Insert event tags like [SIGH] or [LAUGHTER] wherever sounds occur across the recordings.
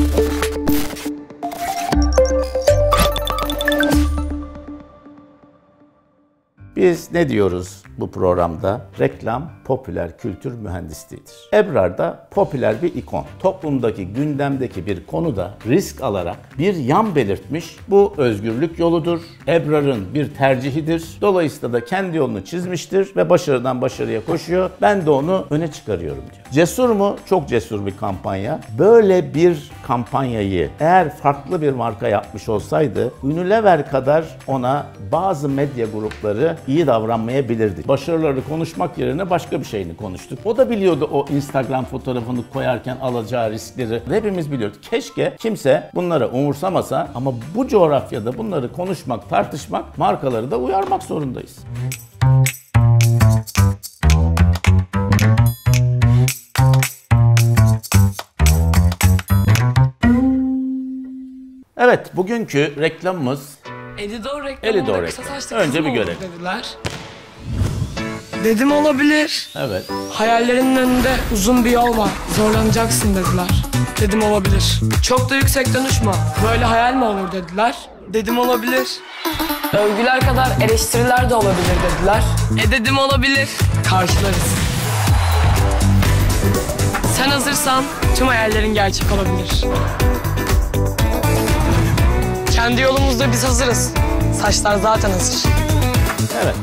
Thank you. Biz ne diyoruz bu programda? Reklam popüler kültür mühendisliğidir. Ebrar da popüler bir ikon. Toplumdaki gündemdeki bir konuda risk alarak bir yan belirtmiş. Bu özgürlük yoludur. Ebrar'ın bir tercihidir. Dolayısıyla da kendi yolunu çizmiştir ve başarıdan başarıya koşuyor. Ben de onu öne çıkarıyorum diyor. Cesur mu? Çok cesur bir kampanya. Böyle bir kampanyayı eğer farklı bir marka yapmış olsaydı Unilever kadar ona bazı medya grupları iyi davranmayabilirdik. Başarıları konuşmak yerine başka bir şeyini konuştuk. O da biliyordu o Instagram fotoğrafını koyarken alacağı riskleri. Hepimiz biliyorduk. Keşke kimse bunları umursamasa ama bu coğrafyada bunları konuşmak, tartışmak, markaları da uyarmak zorundayız. Evet, bugünkü reklamımız Elidor reklamında Elidor Önce bir görelim. dediler. Dedim olabilir. Evet. Hayallerinin önünde uzun bir yol var. Zorlanacaksın dediler. Dedim olabilir. Çok da yüksek konuşma. Böyle hayal mi olur dediler. Dedim olabilir. Övgüler kadar eleştiriler de olabilir dediler. E dedim olabilir. Karşılarız. Sen hazırsan tüm hayallerin gerçek olabilir. Kendi yolumuzda biz hazırız. Saçlar zaten hazır. Evet.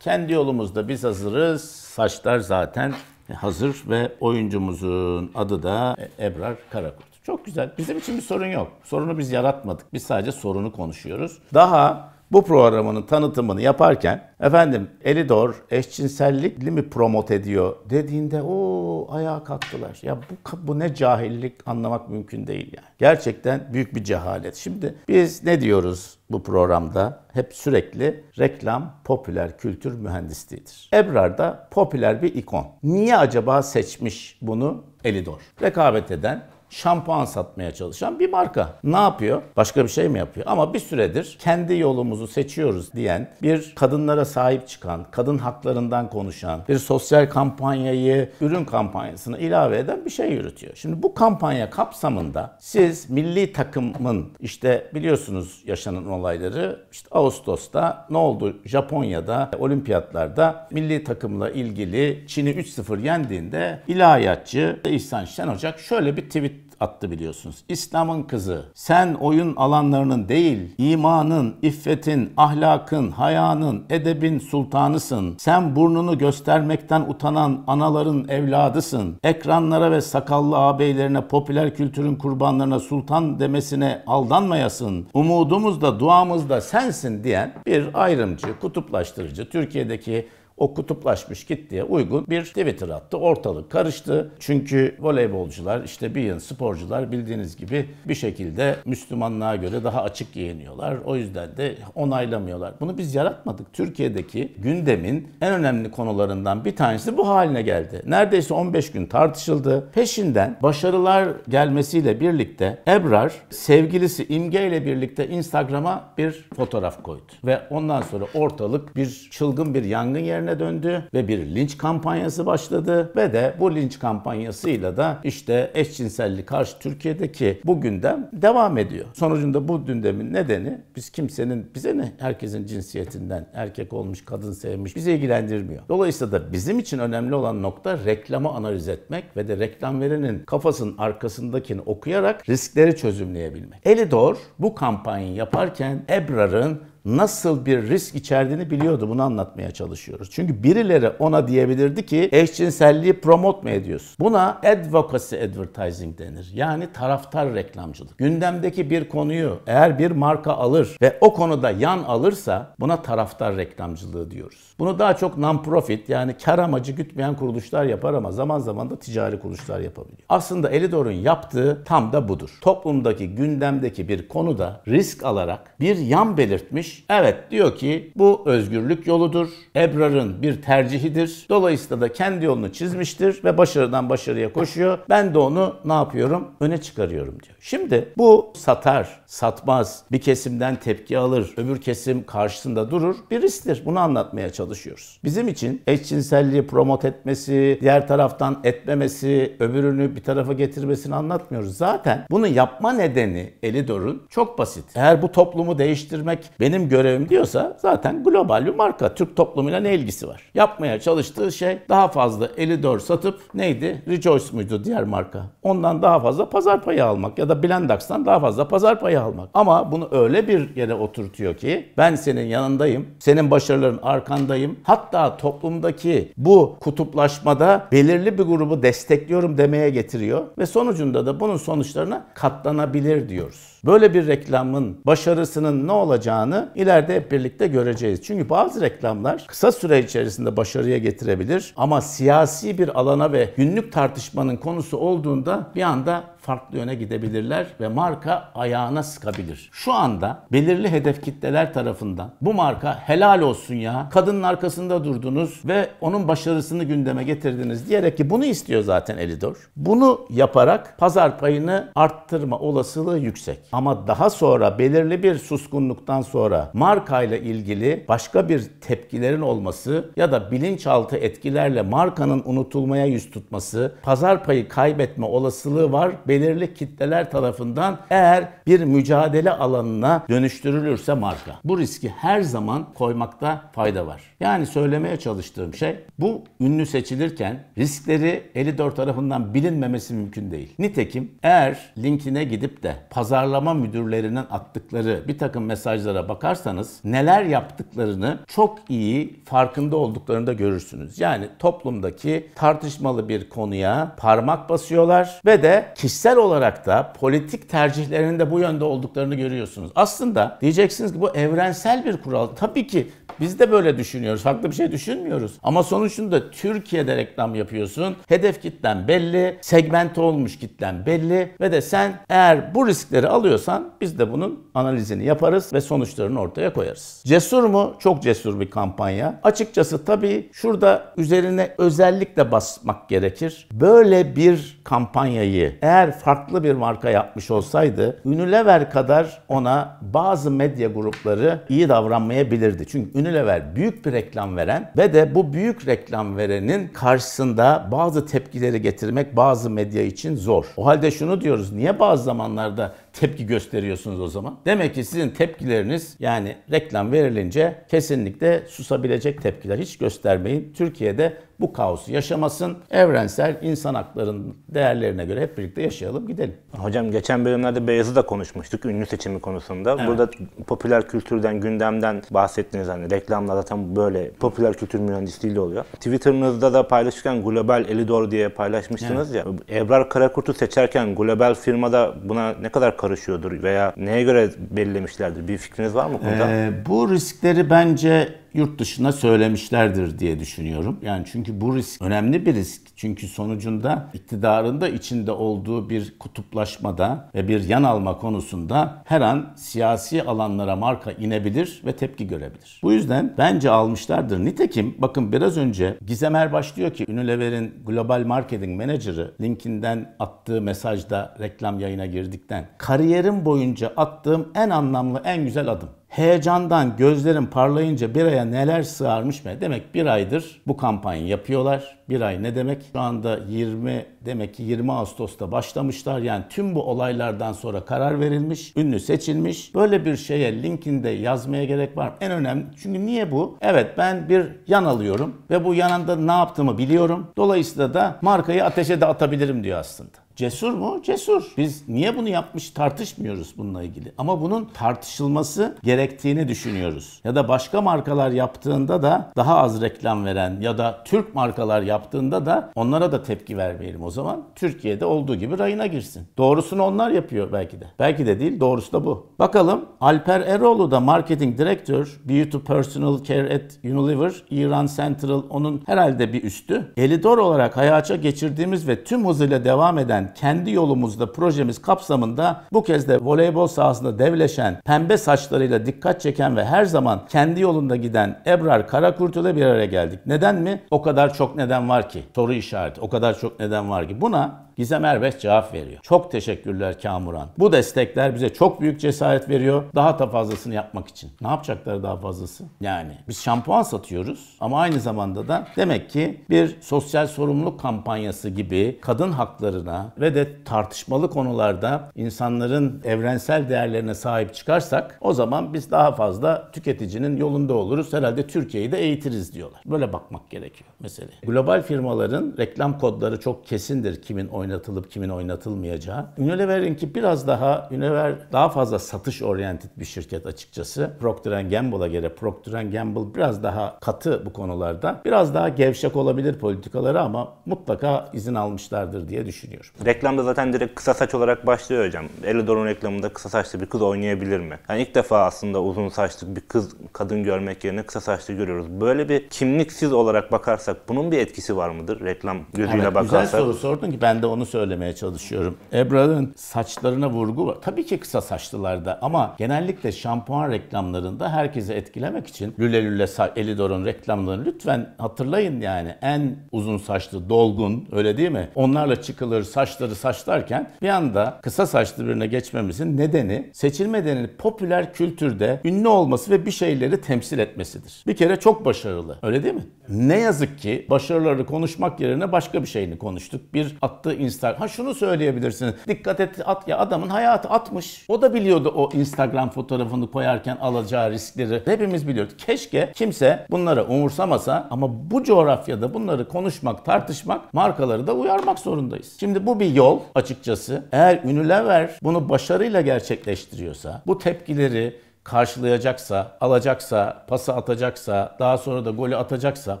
Kendi yolumuzda biz hazırız. Saçlar zaten hazır ve oyuncumuzun adı da Ebrar Karakurt. Çok güzel. Bizim için bir sorun yok. Sorunu biz yaratmadık. Biz sadece sorunu konuşuyoruz. Daha bu programının tanıtımını yaparken efendim Elidor eşcinsellikli mi promot ediyor dediğinde o ayağa kalktılar. Ya bu, bu ne cahillik anlamak mümkün değil yani. Gerçekten büyük bir cehalet. Şimdi biz ne diyoruz bu programda? Hep sürekli reklam popüler kültür mühendisliğidir. Ebrar da popüler bir ikon. Niye acaba seçmiş bunu Elidor? Rekabet eden şampuan satmaya çalışan bir marka. Ne yapıyor? Başka bir şey mi yapıyor? Ama bir süredir kendi yolumuzu seçiyoruz diyen, bir kadınlara sahip çıkan, kadın haklarından konuşan, bir sosyal kampanyayı ürün kampanyasına ilave eden bir şey yürütüyor. Şimdi bu kampanya kapsamında siz milli takımın işte biliyorsunuz yaşanan olayları işte Ağustos'ta ne oldu? Japonya'da olimpiyatlarda milli takımla ilgili Çin'i 3-0 yendiğinde ilahiyatçı İhsan Şen Ocak şöyle bir tweet attı biliyorsunuz. İslam'ın kızı sen oyun alanlarının değil imanın, iffetin, ahlakın, hayanın, edebin sultanısın. Sen burnunu göstermekten utanan anaların evladısın. Ekranlara ve sakallı ağabeylerine popüler kültürün kurbanlarına sultan demesine aldanmayasın. Umudumuz da duamız da sensin diyen bir ayrımcı, kutuplaştırıcı Türkiye'deki o kutuplaşmış gittiye uygun bir Twitter attı. Ortalık karıştı. Çünkü voleybolcular, işte bir yıl sporcular bildiğiniz gibi bir şekilde Müslümanlığa göre daha açık giyiniyorlar. O yüzden de onaylamıyorlar. Bunu biz yaratmadık. Türkiye'deki gündemin en önemli konularından bir tanesi bu haline geldi. Neredeyse 15 gün tartışıldı. Peşinden başarılar gelmesiyle birlikte Ebrar sevgilisi İmge ile birlikte Instagram'a bir fotoğraf koydu. Ve ondan sonra ortalık bir çılgın bir yangın yerine üzerine döndü ve bir linç kampanyası başladı ve de bu linç kampanyasıyla da işte eşcinsellik karşı Türkiye'deki bu gündem devam ediyor. Sonucunda bu dündemin nedeni biz kimsenin bize ne herkesin cinsiyetinden erkek olmuş kadın sevmiş bizi ilgilendirmiyor. Dolayısıyla da bizim için önemli olan nokta reklamı analiz etmek ve de reklam verenin kafasının arkasındakini okuyarak riskleri çözümleyebilmek. Elidor bu kampanyayı yaparken Ebrar'ın nasıl bir risk içerdiğini biliyordu. Bunu anlatmaya çalışıyoruz. Çünkü birileri ona diyebilirdi ki eşcinselliği promote mu ediyorsun? Buna advocacy advertising denir. Yani taraftar reklamcılık. Gündemdeki bir konuyu eğer bir marka alır ve o konuda yan alırsa buna taraftar reklamcılığı diyoruz. Bunu daha çok non-profit yani kar amacı gütmeyen kuruluşlar yapar ama zaman zaman da ticari kuruluşlar yapabiliyor. Aslında Elidor'un yaptığı tam da budur. Toplumdaki gündemdeki bir konuda risk alarak bir yan belirtmiş Evet diyor ki bu özgürlük yoludur. Ebrar'ın bir tercihidir. Dolayısıyla da kendi yolunu çizmiştir ve başarıdan başarıya koşuyor. Ben de onu ne yapıyorum? Öne çıkarıyorum diyor. Şimdi bu satar, satmaz, bir kesimden tepki alır, öbür kesim karşısında durur. Bir risktir. Bunu anlatmaya çalışıyoruz. Bizim için eşcinselliği promot etmesi, diğer taraftan etmemesi, öbürünü bir tarafa getirmesini anlatmıyoruz. Zaten bunu yapma nedeni Elidor'un çok basit. Eğer bu toplumu değiştirmek benim görevim diyorsa zaten global bir marka. Türk toplumuyla ne ilgisi var? Yapmaya çalıştığı şey daha fazla Elidor satıp neydi? Rejoice muydu diğer marka? Ondan daha fazla pazar payı almak ya da Blendax'tan daha fazla pazar payı almak. Ama bunu öyle bir yere oturtuyor ki ben senin yanındayım, senin başarıların arkandayım. Hatta toplumdaki bu kutuplaşmada belirli bir grubu destekliyorum demeye getiriyor ve sonucunda da bunun sonuçlarına katlanabilir diyoruz. Böyle bir reklamın başarısının ne olacağını ileride hep birlikte göreceğiz. Çünkü bazı reklamlar kısa süre içerisinde başarıya getirebilir ama siyasi bir alana ve günlük tartışmanın konusu olduğunda bir anda farklı yöne gidebilirler ve marka ayağına sıkabilir. Şu anda belirli hedef kitleler tarafından bu marka helal olsun ya kadının arkasında durdunuz ve onun başarısını gündeme getirdiniz diyerek ki bunu istiyor zaten Elidor. Bunu yaparak pazar payını arttırma olasılığı yüksek. Ama daha sonra belirli bir suskunluktan sonra markayla ilgili başka bir tepkilerin olması ya da bilinçaltı etkilerle markanın unutulmaya yüz tutması pazar payı kaybetme olasılığı var. Belirli belirli kitleler tarafından eğer bir mücadele alanına dönüştürülürse marka. Bu riski her zaman koymakta fayda var. Yani söylemeye çalıştığım şey bu ünlü seçilirken riskleri 54 tarafından bilinmemesi mümkün değil. Nitekim eğer linkine gidip de pazarlama müdürlerinin attıkları bir takım mesajlara bakarsanız neler yaptıklarını çok iyi farkında olduklarını da görürsünüz. Yani toplumdaki tartışmalı bir konuya parmak basıyorlar ve de kişisel kişisel olarak da politik tercihlerinde bu yönde olduklarını görüyorsunuz. Aslında diyeceksiniz ki bu evrensel bir kural. Tabii ki biz de böyle düşünüyoruz. Farklı bir şey düşünmüyoruz. Ama sonuçunda Türkiye'de reklam yapıyorsun. Hedef kitlen belli, segment olmuş kitlen belli ve de sen eğer bu riskleri alıyorsan biz de bunun analizini yaparız ve sonuçlarını ortaya koyarız. Cesur mu? Çok cesur bir kampanya. Açıkçası tabii şurada üzerine özellikle basmak gerekir. Böyle bir kampanyayı eğer Unilever farklı bir marka yapmış olsaydı Unilever kadar ona bazı medya grupları iyi davranmayabilirdi. Çünkü Unilever büyük bir reklam veren ve de bu büyük reklam verenin karşısında bazı tepkileri getirmek bazı medya için zor. O halde şunu diyoruz. Niye bazı zamanlarda tepki gösteriyorsunuz o zaman? Demek ki sizin tepkileriniz yani reklam verilince kesinlikle susabilecek tepkiler hiç göstermeyin. Türkiye'de bu kaosu yaşamasın. Evrensel insan haklarının değerlerine göre hep birlikte yaşayalım gidelim. Hocam geçen bölümlerde Beyaz'ı da konuşmuştuk ünlü seçimi konusunda. Evet. Burada popüler kültürden, gündemden bahsettiniz. Hani reklamla zaten böyle popüler kültür mühendisliğiyle oluyor. Twitter'ınızda da paylaşırken Global Elidor diye paylaşmıştınız evet. ya. Ebrar Karakurt'u seçerken Global firmada buna ne kadar karışıyordur veya neye göre belirlemişlerdir? Bir fikriniz var mı konuda? Ee, bu riskleri bence yurt dışına söylemişlerdir diye düşünüyorum. Yani çünkü bu risk önemli bir risk. Çünkü sonucunda iktidarın da içinde olduğu bir kutuplaşmada ve bir yan alma konusunda her an siyasi alanlara marka inebilir ve tepki görebilir. Bu yüzden bence almışlardır. Nitekim bakın biraz önce Gizem Erbaş diyor ki Unilever'in Global Marketing Manager'ı LinkedIn'den attığı mesajda reklam yayına girdikten kariyerim boyunca attığım en anlamlı en güzel adım. Heyecandan gözlerim parlayınca bir aya neler sığarmış mı? Demek bir aydır bu kampanyayı yapıyorlar bir ay ne demek? Şu anda 20 demek ki 20 Ağustos'ta başlamışlar. Yani tüm bu olaylardan sonra karar verilmiş, ünlü seçilmiş. Böyle bir şeye linkinde yazmaya gerek var En önemli. Çünkü niye bu? Evet ben bir yan alıyorum ve bu yanında ne yaptığımı biliyorum. Dolayısıyla da markayı ateşe de atabilirim diyor aslında. Cesur mu? Cesur. Biz niye bunu yapmış tartışmıyoruz bununla ilgili. Ama bunun tartışılması gerektiğini düşünüyoruz. Ya da başka markalar yaptığında da daha az reklam veren ya da Türk markalar yaptığında yaptığında da onlara da tepki vermeyelim o zaman. Türkiye'de olduğu gibi rayına girsin. Doğrusunu onlar yapıyor belki de. Belki de değil doğrusu da bu. Bakalım Alper Eroğlu da marketing direktör. Beauty Personal Care at Unilever, İran Central onun herhalde bir üstü. Elidor olarak hayata geçirdiğimiz ve tüm hızıyla devam eden kendi yolumuzda projemiz kapsamında bu kez de voleybol sahasında devleşen, pembe saçlarıyla dikkat çeken ve her zaman kendi yolunda giden Ebrar Karakurt'u da bir araya geldik. Neden mi? O kadar çok neden neden var ki? Soru işareti. O kadar çok neden var ki. Buna Gizem Erbeş cevap veriyor. Çok teşekkürler Kamuran. Bu destekler bize çok büyük cesaret veriyor. Daha da fazlasını yapmak için. Ne yapacaklar daha fazlası? Yani biz şampuan satıyoruz ama aynı zamanda da demek ki bir sosyal sorumluluk kampanyası gibi kadın haklarına ve de tartışmalı konularda insanların evrensel değerlerine sahip çıkarsak o zaman biz daha fazla tüketicinin yolunda oluruz. Herhalde Türkiye'yi de eğitiriz diyorlar. Böyle bakmak gerekiyor mesele. Global firmaların reklam kodları çok kesindir kimin oynadığı oynatılıp kimin oynatılmayacağı. Unilever'in ki biraz daha, Unilever daha fazla satış oriented bir şirket açıkçası. Procter Gamble'a göre Procter Gamble biraz daha katı bu konularda. Biraz daha gevşek olabilir politikaları ama mutlaka izin almışlardır diye düşünüyorum. Reklamda zaten direkt kısa saç olarak başlıyor hocam. Elidor'un reklamında kısa saçlı bir kız oynayabilir mi? Yani ilk defa aslında uzun saçlı bir kız kadın görmek yerine kısa saçlı görüyoruz. Böyle bir kimliksiz olarak bakarsak bunun bir etkisi var mıdır reklam gözüyle evet, bakarsak? Güzel soru sordun ki ben de onu onu söylemeye çalışıyorum. Ebrar'ın saçlarına vurgu var. Tabii ki kısa saçlılarda ama genellikle şampuan reklamlarında herkese etkilemek için Lüle Lüle Elidor'un reklamlarını lütfen hatırlayın yani. En uzun saçlı, dolgun öyle değil mi? Onlarla çıkılır saçları saçlarken bir anda kısa saçlı birine geçmemizin nedeni seçilme nedeni popüler kültürde ünlü olması ve bir şeyleri temsil etmesidir. Bir kere çok başarılı öyle değil mi? Ne yazık ki başarıları konuşmak yerine başka bir şeyini konuştuk. Bir attığı Instagram. Ha şunu söyleyebilirsiniz. Dikkat et at ya adamın hayatı atmış. O da biliyordu o Instagram fotoğrafını koyarken alacağı riskleri. Hepimiz biliyoruz. Keşke kimse bunları umursamasa ama bu coğrafyada bunları konuşmak, tartışmak, markaları da uyarmak zorundayız. Şimdi bu bir yol açıkçası. Eğer ünlüler bunu başarıyla gerçekleştiriyorsa bu tepkileri karşılayacaksa, alacaksa, pası atacaksa, daha sonra da golü atacaksa,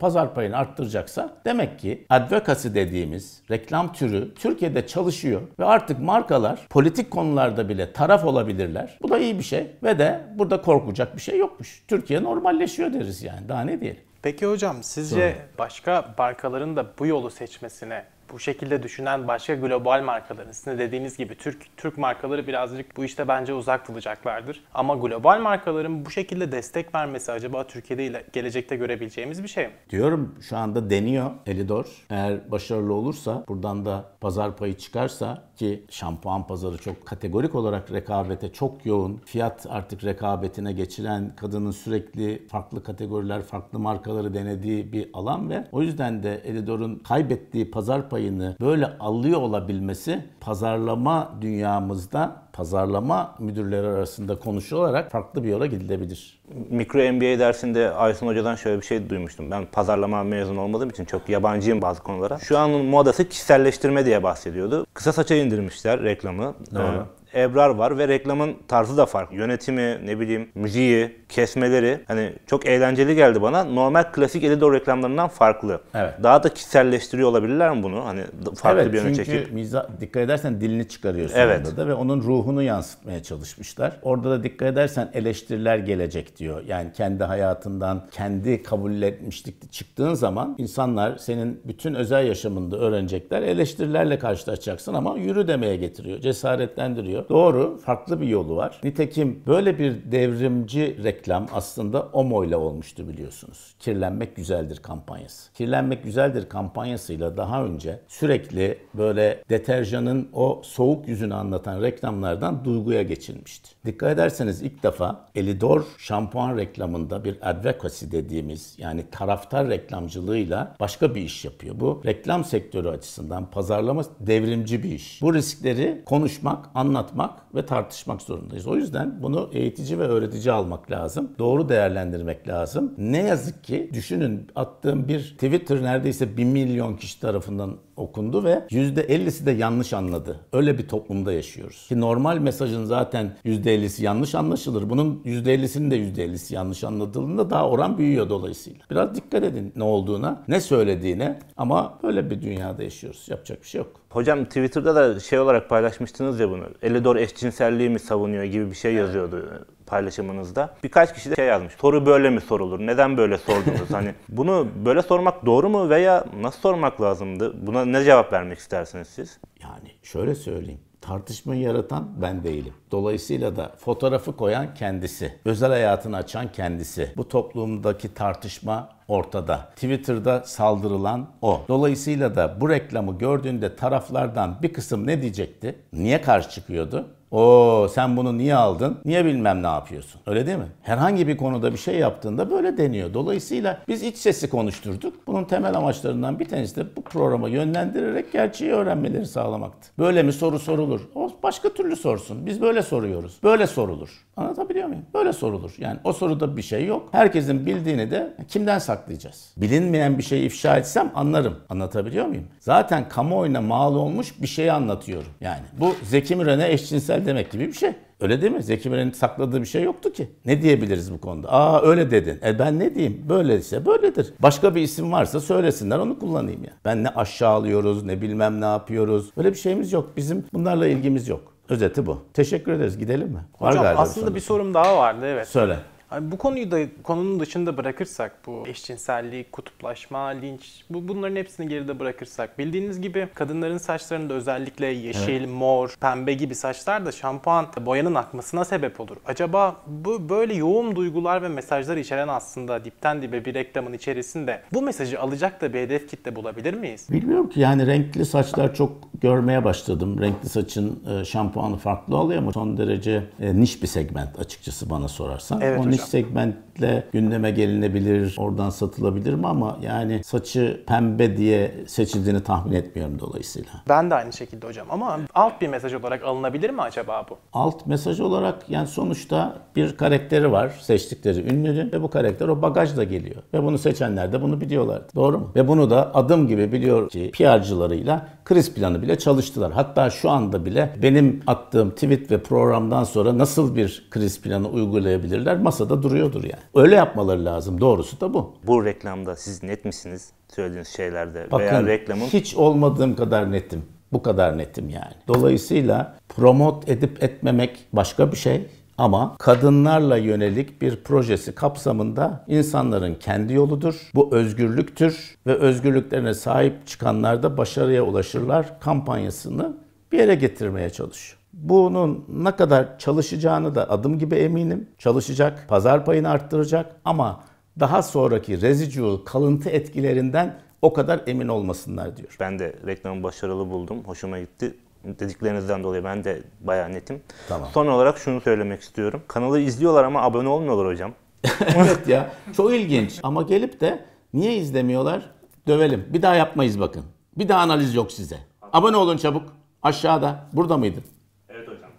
pazar payını arttıracaksa demek ki advocacy dediğimiz reklam türü Türkiye'de çalışıyor ve artık markalar politik konularda bile taraf olabilirler. Bu da iyi bir şey ve de burada korkacak bir şey yokmuş. Türkiye normalleşiyor deriz yani daha ne diyelim. Peki hocam sizce Doğru. başka markaların da bu yolu seçmesine bu şekilde düşünen başka global markaların sizin dediğiniz gibi Türk Türk markaları birazcık bu işte bence uzak duracaklardır. Ama global markaların bu şekilde destek vermesi acaba Türkiye'de ile gelecekte görebileceğimiz bir şey mi? Diyorum şu anda deniyor Elidor. Eğer başarılı olursa buradan da pazar payı çıkarsa ki şampuan pazarı çok kategorik olarak rekabete çok yoğun. Fiyat artık rekabetine geçilen kadının sürekli farklı kategoriler, farklı markaları denediği bir alan ve o yüzden de Elidor'un kaybettiği pazar payı olayını böyle alıyor olabilmesi pazarlama dünyamızda pazarlama müdürleri arasında konuşularak farklı bir yola gidilebilir. Mikro MBA dersinde Aysun Hoca'dan şöyle bir şey duymuştum. Ben pazarlama mezun olmadığım için çok yabancıyım bazı konulara. Şu an modası kişiselleştirme diye bahsediyordu. Kısa saça indirmişler reklamı. Doğru. Ee, Ebrar var ve reklamın tarzı da farklı. Yönetimi, ne bileyim, müziği, kesmeleri hani çok eğlenceli geldi bana. Normal klasik Elidor reklamlarından farklı. Evet. Daha da kişiselleştiriyor olabilirler mi bunu? Hani farklı evet, bir yöne çekip. Çünkü dikkat edersen dilini çıkarıyorsun evet. orada da ve onun ruhunu yansıtmaya çalışmışlar. Orada da dikkat edersen eleştiriler gelecek diyor. Yani kendi hayatından, kendi kabul etmişlik çıktığın zaman insanlar senin bütün özel yaşamında öğrenecekler. Eleştirilerle karşılaşacaksın ama yürü demeye getiriyor, cesaretlendiriyor çalışıyor. Doğru, farklı bir yolu var. Nitekim böyle bir devrimci reklam aslında OMO ile olmuştu biliyorsunuz. Kirlenmek güzeldir kampanyası. Kirlenmek güzeldir kampanyasıyla daha önce sürekli böyle deterjanın o soğuk yüzünü anlatan reklamlardan duyguya geçilmişti. Dikkat ederseniz ilk defa Elidor şampuan reklamında bir advocacy dediğimiz yani taraftar reklamcılığıyla başka bir iş yapıyor. Bu reklam sektörü açısından pazarlama devrimci bir iş. Bu riskleri konuşmak, anlatmak anlatmak ve tartışmak zorundayız. O yüzden bunu eğitici ve öğretici almak lazım. Doğru değerlendirmek lazım. Ne yazık ki düşünün attığım bir Twitter neredeyse 1 milyon kişi tarafından okundu ve %50'si de yanlış anladı. Öyle bir toplumda yaşıyoruz. Ki normal mesajın zaten %50'si yanlış anlaşılır. Bunun %50'sinin de %50'si yanlış anladığında daha oran büyüyor dolayısıyla. Biraz dikkat edin ne olduğuna, ne söylediğine ama böyle bir dünyada yaşıyoruz. Yapacak bir şey yok. Hocam Twitter'da da şey olarak paylaşmıştınız ya bunu. Elidor eşcinselliği mi savunuyor gibi bir şey yazıyordu paylaşımınızda. Birkaç kişi de şey yazmış. Soru böyle mi sorulur? Neden böyle sordunuz? hani [LAUGHS] bunu böyle sormak doğru mu veya nasıl sormak lazımdı? Buna ne cevap vermek istersiniz siz? Yani şöyle söyleyeyim tartışmayı yaratan ben değilim. Dolayısıyla da fotoğrafı koyan kendisi, özel hayatını açan kendisi. Bu toplumdaki tartışma ortada. Twitter'da saldırılan o. Dolayısıyla da bu reklamı gördüğünde taraflardan bir kısım ne diyecekti? Niye karşı çıkıyordu? O sen bunu niye aldın? Niye bilmem ne yapıyorsun? Öyle değil mi? Herhangi bir konuda bir şey yaptığında böyle deniyor. Dolayısıyla biz iç sesi konuşturduk. Bunun temel amaçlarından bir tanesi de bu programa yönlendirerek gerçeği öğrenmeleri sağlamaktı. Böyle mi soru sorulur? O başka türlü sorsun. Biz böyle soruyoruz. Böyle sorulur. Anlatabiliyor muyum? Böyle sorulur. Yani o soruda bir şey yok. Herkesin bildiğini de kimden saklayacağız? Bilinmeyen bir şeyi ifşa etsem anlarım. Anlatabiliyor muyum? Zaten kamuoyuna mal olmuş bir şeyi anlatıyorum. Yani bu Zeki Müren'e eşcinsel güzel demek gibi bir şey. Öyle değil mi? Zeki Müren'in sakladığı bir şey yoktu ki. Ne diyebiliriz bu konuda? Aa öyle dedin. E ben ne diyeyim? Böyleyse böyledir. Başka bir isim varsa söylesinler onu kullanayım ya. Ben ne aşağılıyoruz ne bilmem ne yapıyoruz. Böyle bir şeyimiz yok. Bizim bunlarla ilgimiz yok. Özeti bu. Teşekkür ederiz. Gidelim mi? Var Hocam aslında bir sorum daha vardı evet. Söyle. Hani bu konuyu da konunun dışında bırakırsak bu eşcinsellik, kutuplaşma, linç bu bunların hepsini geride bırakırsak bildiğiniz gibi kadınların saçlarında özellikle yeşil, evet. mor, pembe gibi saçlar da şampuan boyanın akmasına sebep olur. Acaba bu böyle yoğun duygular ve mesajlar içeren aslında dipten dibe bir reklamın içerisinde bu mesajı alacak da bir hedef kitle bulabilir miyiz? Bilmiyorum ki yani renkli saçlar çok görmeye başladım. Renkli saçın e, şampuanı farklı oluyor ama son derece e, niş bir segment açıkçası bana sorarsan. Evet, o segment şiddetle gündeme gelinebilir, oradan satılabilir mi ama yani saçı pembe diye seçildiğini tahmin etmiyorum dolayısıyla. Ben de aynı şekilde hocam ama alt bir mesaj olarak alınabilir mi acaba bu? Alt mesaj olarak yani sonuçta bir karakteri var seçtikleri ünlünün ve bu karakter o bagajla geliyor. Ve bunu seçenler de bunu biliyorlar Doğru mu? Ve bunu da adım gibi biliyor ki PR'cılarıyla kriz planı bile çalıştılar. Hatta şu anda bile benim attığım tweet ve programdan sonra nasıl bir kriz planı uygulayabilirler masada duruyordur yani. Öyle yapmaları lazım. Doğrusu da bu. Bu reklamda siz net misiniz? Söylediğiniz şeylerde Bakın, veya reklamın... hiç olmadığım kadar netim. Bu kadar netim yani. Dolayısıyla promot edip etmemek başka bir şey. Ama kadınlarla yönelik bir projesi kapsamında insanların kendi yoludur. Bu özgürlüktür ve özgürlüklerine sahip çıkanlar da başarıya ulaşırlar kampanyasını bir yere getirmeye çalışıyor. Bunun ne kadar çalışacağını da adım gibi eminim. Çalışacak, pazar payını arttıracak ama daha sonraki residual kalıntı etkilerinden o kadar emin olmasınlar diyor. Ben de reklamı başarılı buldum. Hoşuma gitti dediklerinizden dolayı ben de bayağı netim. Tamam. Son olarak şunu söylemek istiyorum. Kanalı izliyorlar ama abone olmuyorlar hocam. [LAUGHS] evet ya. Çok ilginç. Ama gelip de niye izlemiyorlar? Dövelim. Bir daha yapmayız bakın. Bir daha analiz yok size. Abone olun çabuk. Aşağıda. Burada mıydın?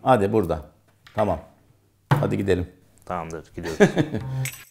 Hadi burada. Tamam. Hadi gidelim. Tamamdır gidiyoruz. [LAUGHS]